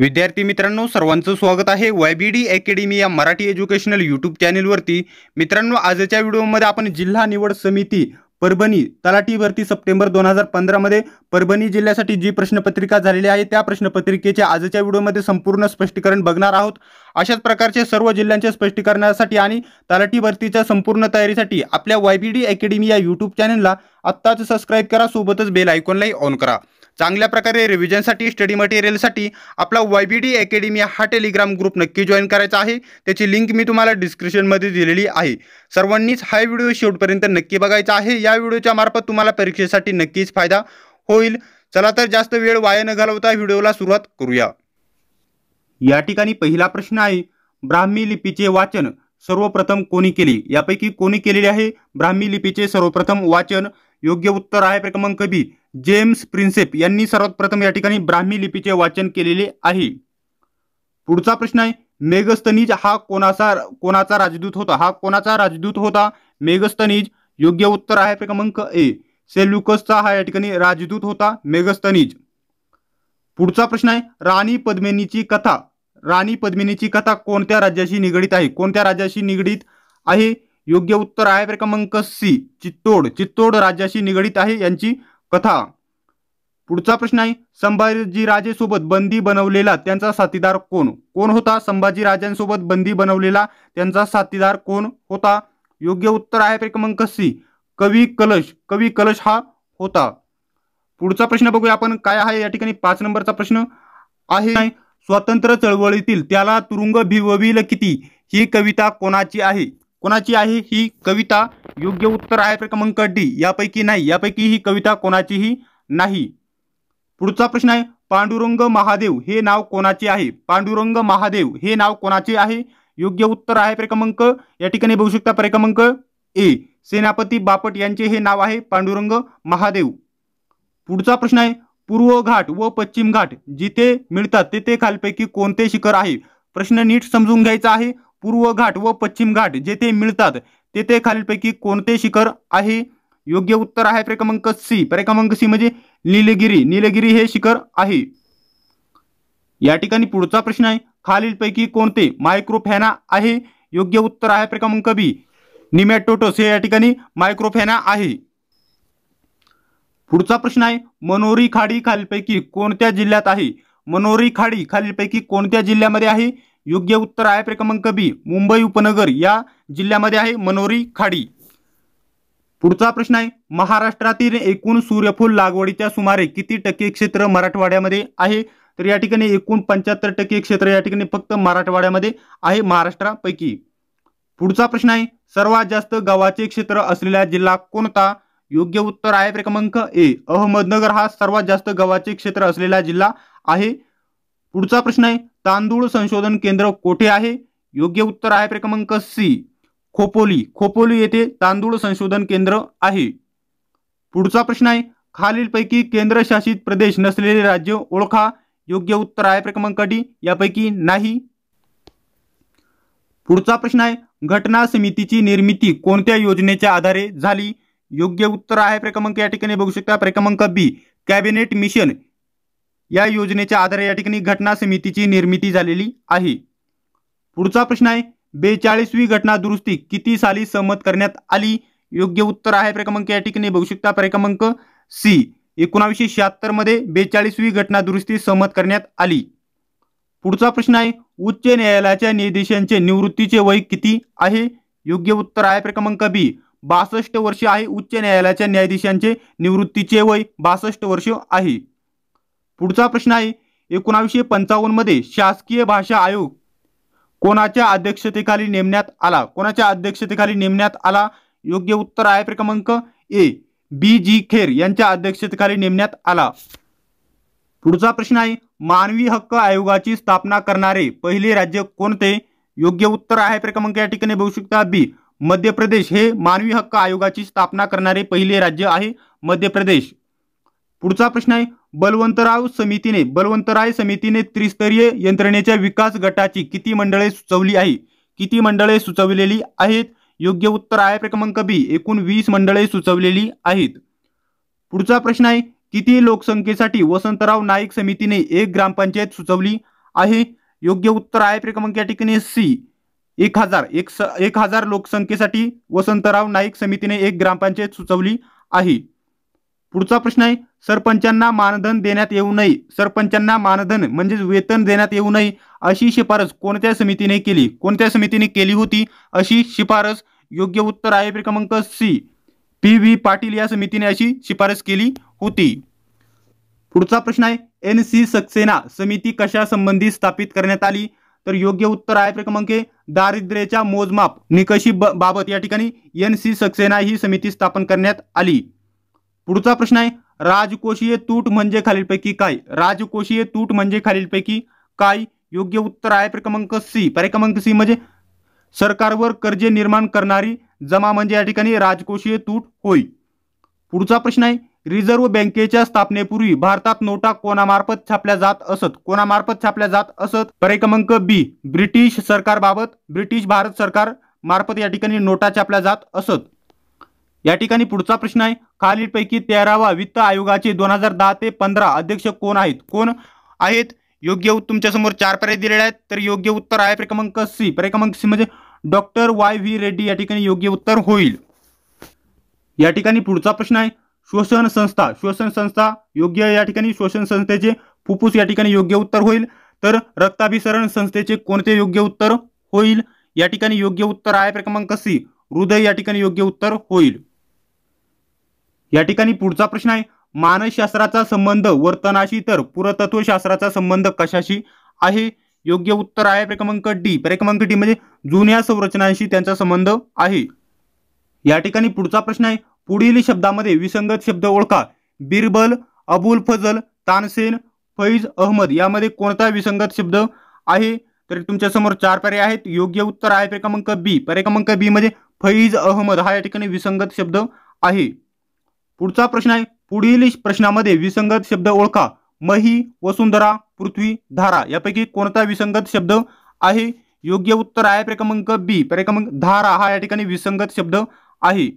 विद्यार्थी मित्रांनो सर्वांचं स्वागत आहे वाय बी डी अकॅडमी या मराठी एज्युकेशनल यूट्यूब चॅनेलवरती मित्रांनो आजच्या व्हिडिओमध्ये आपण जिल्हा निवड समिती परभणी तलाठी भरती सप्टेंबर दोन हजार पंधरामध्ये परभणी जिल्ह्यासाठी जी प्रश्नपत्रिका झालेली आहे त्या प्रश्नपत्रिकेचे आजच्या व्हिडिओमध्ये संपूर्ण स्पष्टीकरण बघणार आहोत अशाच प्रकारचे सर्व जिल्ह्यांचे स्पष्टीकरणासाठी आणि तलाठी भरतीच्या संपूर्ण तयारीसाठी आपल्या वाय बी डी अकॅडमी या यूट्यूब चॅनलला आत्ताच सबस्क्राईब करा सोबतच बेल आयकॉनलाही ऑन करा चांगल्या प्रकारे रिव्हिजनसाठी स्टडी मटेरियलसाठी आपला वाय बी डी अकॅडमी हा टेलिग्राम ग्रुप नक्की जॉईन करायचा आहे त्याची लिंक मी तुम्हाला मध्ये दिलेली आहे सर्वांनीच हा व्हिडिओ शेवटपर्यंत नक्की बघायचा आहे या व्हिडिओच्या मार्फत तुम्हाला परीक्षेसाठी नक्कीच फायदा होईल चला तर जास्त वेळ वाया न घालवता व्हिडिओला सुरुवात करूया या ठिकाणी पहिला प्रश्न आहे ब्राह्मी लिपीचे वाचन सर्वप्रथम कोणी केले यापैकी कोणी केलेले आहे ब्राह्मी लिपीचे सर्वप्रथम वाचन योग्य उत्तर आहे क्रमांक बी जेम्स प्रिन्सेप यांनी सर्वात प्रथम या ठिकाणी ब्राह्मी लिपीचे वाचन केलेले आहे पुढचा प्रश्न आहे मेघस्तनीज हा कोणाचा कोणाचा राजदूत होता हा कोणाचा राजदूत होता मेघस्तनीज योग्य उत्तर आहे क्रमांक ए सेल्युकसचा हा या ठिकाणी राजदूत होता मेघस्तनीज पुढचा प्रश्न आहे राणी पद्मिनीची कथा राणी पद्मिनीची कथा कोणत्या राज्याशी निगडीत आहे कोणत्या राज्याशी निगडीत आहे योग्य उत्तर आहे क्रमांक सी चित्तोड चित्तोड राज्याशी निगडीत आहे यांची कथा पुढचा प्रश्न आहे संभाजी संभाजीराजेसोबत बंदी बनवलेला त्यांचा साथीदार कोण कोण होता संभाजी राजांसोबत बंदी बनवलेला त्यांचा साथीदार कोण होता योग्य उत्तर आहे क्रमांक सी कवी कलश कवी कलश हा होता पुढचा प्रश्न बघूया आपण काय आहे या ठिकाणी पाच नंबरचा प्रश्न आहे स्वातंत्र्य चळवळीतील त्याला तुरुंग भिवविल किती ही कविता कोणाची आहे कोणाची आहे ही कविता योग्य उत्तर आहे क्रमांक डी यापैकी नाही यापैकी ही कविता कोणाचीही नाही पुढचा प्रश्न आहे पांडुरंग महादेव हे नाव कोणाचे आहे पांडुरंग महादेव हे नाव कोणाचे आहे योग्य उत्तर आहे परिक्रमांक या ठिकाणी बघू शकता क्रमांक ए सेनापती बापट यांचे हे नाव आहे पांडुरंग महादेव पुढचा प्रश्न आहे पूर्व घाट व पश्चिम घाट जिथे मिळतात तेथे खालपैकी कोणते शिखर आहे प्रश्न नीट समजून घ्यायचा आहे पूर्व घाट व पश्चिम घाट जेथे मिळतात तेथे खालीलपैकी कोणते शिखर आहे योग्य उत्तर आहे प्रेक्रमांक सी क्रमांक सी म्हणजे निलगिरी निलगिरी हे शिखर आहे या ठिकाणी पुढचा प्रश्न आहे खालीलपैकी कोणते मायक्रोफॅना आहे योग्य उत्तर आहे क्रमांक बी निमॅटोटोस हे या ठिकाणी मायक्रोफॅना आहे पुढचा प्रश्न आहे मनोरी खाडी खालीलपैकी कोणत्या जिल्ह्यात आहे मनोरी खाडी खालीलपैकी कोणत्या जिल्ह्यामध्ये आहे योग्य उत्तर आहे क्रमांक बी मुंबई उपनगर या जिल्ह्यामध्ये आहे मनोरी खाडी पुढचा प्रश्न आहे महाराष्ट्रातील एकूण सूर्यफूल लागवडीच्या सुमारे किती टक्के क्षेत्र मराठवाड्यामध्ये आहे तर या ठिकाणी एकूण पंच्याहत्तर टक्के क्षेत्र या ठिकाणी फक्त मराठवाड्यामध्ये आहे महाराष्ट्रापैकी पुढचा प्रश्न आहे सर्वात जास्त गव्हाचे क्षेत्र असलेला जिल्हा कोणता योग्य उत्तर आहे क्रमांक ए अहमदनगर हा सर्वात जास्त गव्हाचे क्षेत्र असलेला जिल्हा आहे पुढचा प्रश्न आहे तांदूळ संशोधन केंद्र कोठे आहे योग्य उत्तर आहे क्रमांक सी खोपोली खोपोली येथे तांदूळ संशोधन केंद्र आहे पुढचा प्रश्न आहे खालीलपैकी केंद्रशासित प्रदेश नसलेले राज्य ओळखा योग्य उत्तर आहे क्रमांक डी यापैकी नाही पुढचा प्रश्न आहे घटना समितीची निर्मिती कोणत्या योजनेच्या आधारे झाली योग्य उत्तर आहे प्रक्रमांक या ठिकाणी बघू शकता प्रक्रमांक बी कॅबिनेट मिशन या योजनेच्या आधारे या ठिकाणी घटना समितीची निर्मिती झालेली आहे पुढचा प्रश्न आहे बेचाळीसवी घटना दुरुस्ती किती साली सहमत करण्यात आली योग्य उत्तर आहे प्रक्रमांक या ठिकाणी बघू शकता प्रक्रमांक सी एकोणावीसशे शहात्तर मध्ये बेचाळीसवी घटना दुरुस्ती सहमत करण्यात आली पुढचा प्रश्न आहे उच्च न्यायालयाच्या न्यायाधीशांचे निवृत्तीचे वय किती आहे योग्य उत्तर आहे प्रक्रमांक बी बासष्ट वर्ष आहे उच्च न्यायालयाच्या न्यायाधीशांचे निवृत्तीचे वय बासष्ट वर्ष आहे पुढचा प्रश्न आहे एकोणावीसशे मध्ये शासकीय भाषा आयोग कोणाच्या अध्यक्षतेखाली नेमण्यात आला कोणाच्या अध्यक्षतेखाली नेमण्यात आला योग्य उत्तर आहे क्रमांक ए बी जी खेर यांच्या अध्यक्षतेखाली नेमण्यात आला पुढचा प्रश्न आहे मानवी हक्क आयोगाची स्थापना करणारे पहिले राज्य कोणते योग्य उत्तर आहे क्रमांक या ठिकाणी बघू शकता बी मध्य प्रदेश हे मानवी हक्क आयोगाची स्थापना करणारे पहिले राज्य आहे मध्य प्रदेश पुढचा प्रश्न आहे बलवंतराव समितीने बलवंतराय समितीने त्रिस्तरीय यंत्रणेच्या विकास गटाची किती मंडळे सुचवली आहे किती मंडळे सुचवलेली आहेत योग्य उत्तर आहे क्रमांक बी एकूण वीस मंडळे सुचवलेली आहेत पुढचा प्रश्न आहे किती लोकसंख्येसाठी वसंतराव नाईक समितीने एक ग्रामपंचायत सुचवली आहे योग्य उत्तर आहे क्रमांक या ठिकाणी सी एक हजार एक स एक हजार लोकसंख्येसाठी वसंतराव नाईक समितीने एक ग्रामपंचायत सुचवली आहे पुढचा प्रश्न आहे सरपंचांना मानधन देण्यात येऊ नये सरपंचांना मानधन म्हणजेच वेतन देण्यात येऊ नये अशी शिफारस कोणत्या समितीने केली कोणत्या समितीने केली होती अशी शिफारस योग्य उत्तर आहे क्रमांक सी पी व्ही पाटील या समितीने अशी शिफारस केली होती पुढचा प्रश्न आहे एन सी सक्सेना समिती कशा संबंधी स्थापित करण्यात आली तर योग्य उत्तर आहे क्रमांक दारिद्र्याच्या मोजमाप निकषी बाबत या ठिकाणी एन सी सक्सेना ही समिती स्थापन करण्यात आली पुढचा प्रश्न आहे राजकोषीय तूट म्हणजे खालीलपैकी काय राजकोषीय तूट म्हणजे खालीलपैकी काय योग्य उत्तर आहे क्रमांक सी पर्याय क्रमांक सी म्हणजे सरकारवर कर्जे निर्माण करणारी जमा म्हणजे या ठिकाणी राजकोषीय तूट होय पुढचा प्रश्न आहे रिझर्व्ह बँकेच्या स्थापनेपूर्वी भारतात नोटा कोणामार्फत छापल्या जात असत कोणामार्फत छापल्या जात असत पर्याय क्रमांक बी ब्रिटिश सरकारबाबत ब्रिटिश भारत सरकार मार्फत या ठिकाणी नोटा छापल्या जात असत या ठिकाणी पुढचा प्रश्न आहे खालीलपैकी तेरावा वित्त आयोगाचे दोन हजार दहा ते पंधरा अध्यक्ष कोण आहेत कोण आहेत योग्य तुमच्या समोर चार पर्याय दिलेले आहेत तर योग्य उत्तर आहे क्रमांक सी पर्याय क्रमांक सी म्हणजे डॉक्टर वाय व्ही रेड्डी या ठिकाणी योग्य उत्तर होईल या ठिकाणी पुढचा प्रश्न आहे श्वसन संस्था श्वसन संस्था योग्य या ठिकाणी श्वसन संस्थेचे फुफ्फुस या ठिकाणी योग्य उत्तर होईल तर रक्ताभिसरण संस्थेचे कोणते योग्य उत्तर होईल या ठिकाणी योग्य उत्तर आहे क्रमांक सी हृदय या ठिकाणी योग्य उत्तर होईल या ठिकाणी पुढचा प्रश्न आहे मानसशास्त्राचा संबंध वर्तनाशी तर पुरातत्वशास्त्राचा संबंध कशाशी आहे योग्य उत्तर आहे प्रक्रमांक डी प्रक्रमांक डी म्हणजे जुन्या संरचनांशी त्यांचा संबंध आहे या ठिकाणी पुढचा प्रश्न आहे पुढील शब्दामध्ये विसंगत शब्द ओळखा बिरबल अबुल फजल तानसेन फैज अहमद यामध्ये कोणता विसंगत शब्द आहे तर तुमच्या समोर चार पर्याय आहेत योग्य उत्तर आहे पर्याय बी पर्याय क्रमांक बी म्हणजे फैज अहमद हा या ठिकाणी विसंगत शब्द आहे पुढचा प्रश्न आहे पुढील प्रश्नामध्ये विसंगत शब्द ओळखा मही वसुंधरा पृथ्वी धारा यापैकी कोणता विसंगत शब्द आहे योग्य उत्तर आहे प्रक्रमांक बी प्रक्रमांक धारा हा या ठिकाणी विसंगत शब्द आहे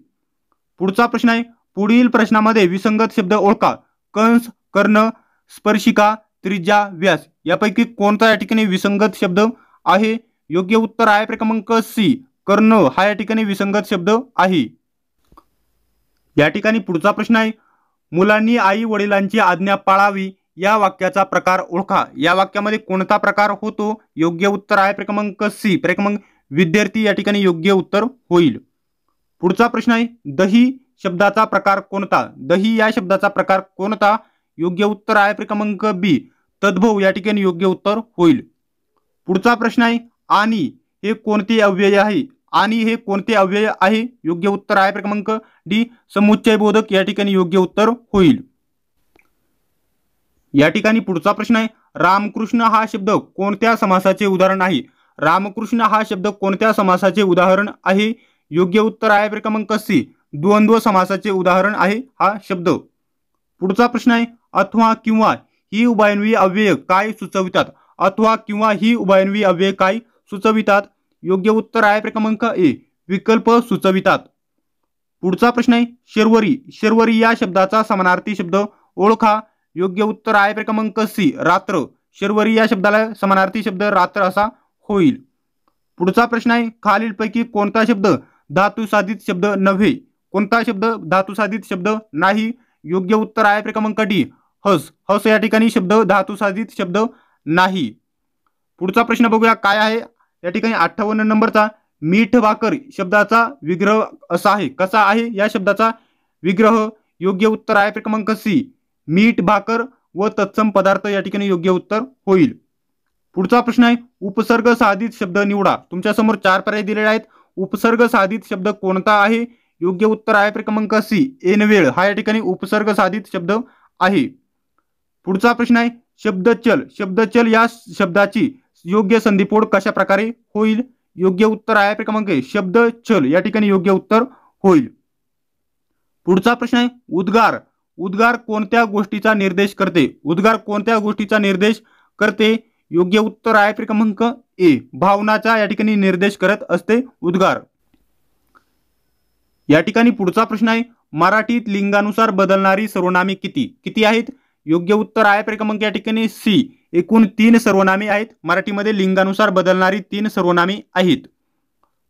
पुढचा प्रश्न आहे पुढील प्रश्नामध्ये विसंगत शब्द ओळखा कंस कर्ण स्पर्शिका त्रिज्या व्यास यापैकी कोणता या ठिकाणी विसंगत शब्द आहे योग्य उत्तर आहे क्रमांक सी कर्ण हा या ठिकाणी विसंगत शब्द आहे या ठिकाणी पुढचा प्रश्न आहे मुलांनी आई वडिलांची आज्ञा पाळावी या वाक्याचा प्रकार ओळखा या वाक्यामध्ये कोणता प्रकार होतो योग्य उत्तर आहे प्रक्रमांक सी प्रक्रमांक विद्यार्थी या ठिकाणी योग्य उत्तर होईल पुढचा प्रश्न आहे दही शब्दाचा प्रकार कोणता दही या शब्दाचा प्रकार कोणता योग्य उत्तर आहे प्रक्रमांक बी तद्भव या ठिकाणी योग्य उत्तर होईल पुढचा प्रश्न आहे आणि हे कोणते अव्यय आहे आणि हे कोणते अव्यय आहे योग्य उत्तर आहे क्रमांक डी समुच्चय बोधक या ठिकाणी योग्य उत्तर होईल या ठिकाणी पुढचा प्रश्न आहे रामकृष्ण हा शब्द कोणत्या समासाचे उदाहरण आहे रामकृष्ण हा शब्द कोणत्या समासाचे उदाहरण आहे योग्य उत्तर आहे क्रमांक सी द्वंद्व समासाचे उदाहरण आहे हा शब्द पुढचा प्रश्न आहे अथवा किंवा ही उभयन्वी अव्यय काय सुचवितात अथवा किंवा ही उभयन्वी अव्यय काय सुचवितात योग्य उत्तर आहे क्रमांक ए विकल्प सुचवितात पुढचा प्रश्न आहे शेरवरी शेरवरी या शब्दाचा समानार्थी शब्द ओळखा योग्य उत्तर आहे क्रमांक सी रात्र शेरवरी या शब्दाला समानार्थी शब्द रात्र असा होईल पुढचा प्रश्न आहे खालीलपैकी कोणता शब्द धातुसाधित शब्द नव्हे कोणता शब्द धातुसाधित शब्द नाही योग्य उत्तर आहे क्रमांक डी हस हस या ठिकाणी शब्द धातुसाधित शब्द नाही पुढचा प्रश्न बघूया काय आहे या ठिकाणी अठ्ठावन्न नंबरचा मीठ भाकर शब्दाचा विग्रह असा आहे कसा आहे या शब्दाचा विग्रह योग्य उत्तर आहे क्रमांक सी मीठ भाकर व तत्सम पदार्थ या ठिकाणी योग्य उत्तर होईल पुढचा प्रश्न आहे उपसर्ग साधित शब्द निवडा तुमच्या समोर चार पर्याय दिलेले आहेत उपसर्ग साधित शब्द कोणता आहे योग्य उत्तर आहे क्रमांक सी एनवेळ हा या ठिकाणी उपसर्ग साधित शब्द आहे पुढचा प्रश्न आहे शब्दचल शब्दचल या शब्दाची योग्य संधीपोड कशा प्रकारे होईल योग्य उत्तर आहे क्रमांक शब्द छल या ठिकाणी योग्य उत्तर होईल पुढचा प्रश्न आहे उद्गार उद्गार कोणत्या गोष्टीचा निर्देश करते उद्गार कोणत्या गोष्टीचा निर्देश करते योग्य उत्तर आहे क्रमांक ए भावनाचा या ठिकाणी निर्देश करत असते उद्गार या ठिकाणी पुढचा प्रश्न आहे मराठीत लिंगानुसार बदलणारी सर्वनामे किती किती आहेत योग्य उत्तर आहे क्रमांक या ठिकाणी सी एकूण तीन सर्वनामे आहेत मराठीमध्ये लिंगानुसार बदलणारी तीन सर्वनामे आहेत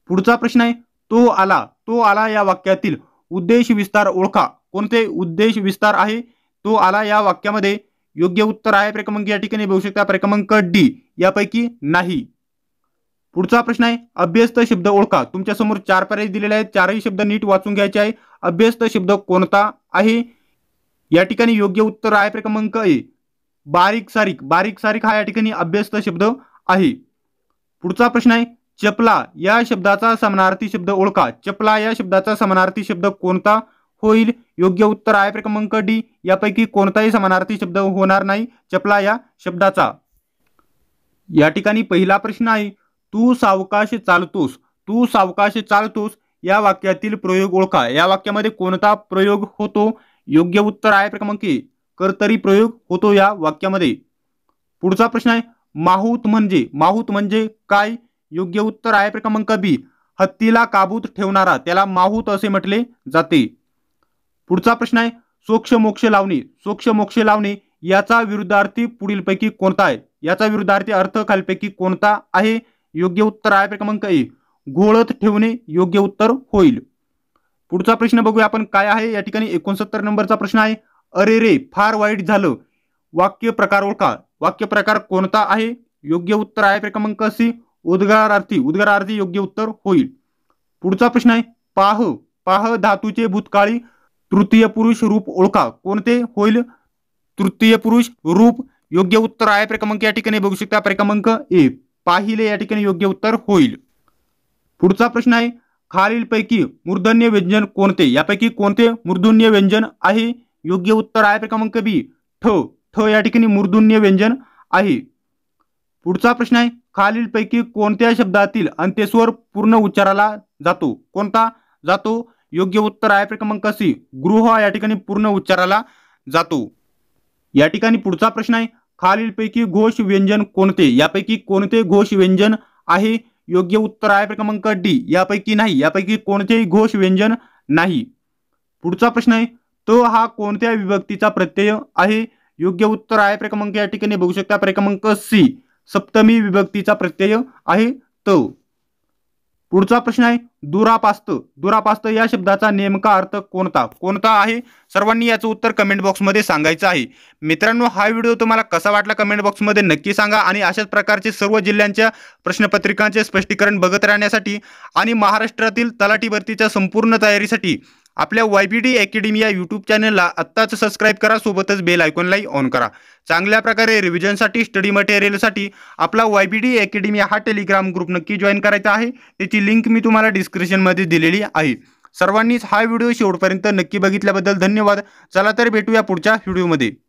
पुढचा प्रश्न आहे तो आला तो आला या वाक्यातील उद्देश विस्तार ओळखा कोणते उद्देश विस्तार आहे तो आला या वाक्यामध्ये योग्य उत्तर आहे प्रक्रमांक या ठिकाणी बघू शकता प्रक्रमांक डी यापैकी नाही पुढचा प्रश्न आहे अभ्यस्त शब्द ओळखा तुमच्यासमोर चार पर्याय दिलेले आहेत चारही शब्द नीट वाचून घ्यायचे आहे अभ्यस्त शब्द कोणता आहे या ठिकाणी योग्य उत्तर आहे क्रमांक ए बारीक सारीक बारीक सारीक हा या ठिकाणी अभ्यस्त शब्द आहे पुढचा प्रश्न आहे चपला या शब्दाचा समानार्थी शब्द ओळखा चपला या शब्दाचा समानार्थी शब्द कोणता होईल योग्य उत्तर आहे क्रमांक डी यापैकी कोणताही समानार्थी शब्द होणार नाही चपला या शब्दाचा या ठिकाणी पहिला प्रश्न आहे तू सावकाश चालतोस तू सावकाश चालतोस या वाक्यातील प्रयोग ओळखा या वाक्यामध्ये कोणता प्रयोग होतो योग्य उत्तर आहे क्रमांक कर्तरी प्रयोग होतो या वाक्यामध्ये पुढचा प्रश्न आहे माहूत म्हणजे माहूत म्हणजे काय योग्य उत्तर आहे क्रमांक बी हत्तीला काबूत ठेवणारा त्याला माहूत असे म्हटले जाते पुढचा प्रश्न आहे सोक्ष मोक्ष लावणे सोक्ष मोक्ष लावणे याचा विरुद्धार्थी पुढीलपैकी कोणता आहे याचा विरुद्धार्थी अर्थ खालपैकी कोणता आहे योग्य उत्तर आहे क्रमांक ए घोळत ठेवणे योग्य उत्तर होईल पुढचा प्रश्न बघूया आपण काय आहे या ठिकाणी एकोणसत्तर नंबरचा प्रश्न आहे अरे रे फार वाईट झालं वाक्य प्रकार ओळखा वाक्य प्रकार कोणता आहे योग्य उत्तर आहे क्रमांक सी उद्गारार्थी उद्गारार्थी योग्य उत्तर होईल पुढचा प्रश्न आहे पाह पाह धातूचे भूतकाळी तृतीय पुरुष रूप ओळखा कोणते होईल तृतीय पुरुष रूप योग्य उत्तर आहे प्रक्रमांक या ठिकाणी बघू शकता प्रक्रमांक ए पाहिले या ठिकाणी योग्य उत्तर होईल पुढचा प्रश्न आहे खालीलपैकी मूर्धन्य व्यंजन कोणते यापैकी कोणते मूर्धन्य व्यंजन आहे योग्य उत्तर आहे क्रमांक बी ठ ठ या ठिकाणी मूर्धन्य व्यंजन आहे पुढचा प्रश्न आहे खालीलपैकी कोणत्या शब्दातील अंत्यस्वर पूर्ण उच्चाराला जातो कोणता जातो योग्य उत्तर आहे क्रमांक सी गृह या ठिकाणी पूर्ण उच्चाराला जातो या ठिकाणी पुढचा प्रश्न आहे खालीलपैकी घोष व्यंजन कोणते यापैकी कोणते घोष व्यंजन आहे योग्य उत्तर आहे क्रमांक डी यापैकी नाही यापैकी कोणतेही घोष व्यंजन नाही पुढचा प्रश्न आहे तो हा कोणत्या विभक्तीचा प्रत्यय आहे योग्य उत्तर आहे प्रक्रमांक या ठिकाणी बघू शकता प्रक्रमांक सी सप्तमी विभक्तीचा प्रत्यय आहे त पुढचा प्रश्न आहे दुरापास्त दुरापास्त या शब्दाचा नेमका अर्थ कोणता कोणता आहे सर्वांनी याचं उत्तर कमेंट बॉक्समध्ये सांगायचं आहे मित्रांनो हा व्हिडिओ तुम्हाला कसा वाटला कमेंट बॉक्समध्ये नक्की सांगा आणि अशाच प्रकारचे सर्व जिल्ह्यांच्या प्रश्नपत्रिकांचे स्पष्टीकरण बघत राहण्यासाठी आणि महाराष्ट्रातील तलाठी भरतीच्या संपूर्ण तयारीसाठी आपल्या वाय बी डी अकॅडमी या यूट्यूब चॅनलला आत्ताच सबस्क्राईब करा सोबतच बेल आयकॉनलाही ऑन करा चांगल्या प्रकारे रिव्हिजनसाठी स्टडी मटेरियलसाठी आपला वाय बी डी अकॅडमी हा टेलिग्राम ग्रुप नक्की जॉईन करायचा आहे त्याची लिंक मी तुम्हाला डिस्क्रिप्शनमध्ये दिलेली आहे सर्वांनीच हा व्हिडिओ शेवटपर्यंत नक्की बघितल्याबद्दल धन्यवाद चला तर भेटूया पुढच्या व्हिडिओमध्ये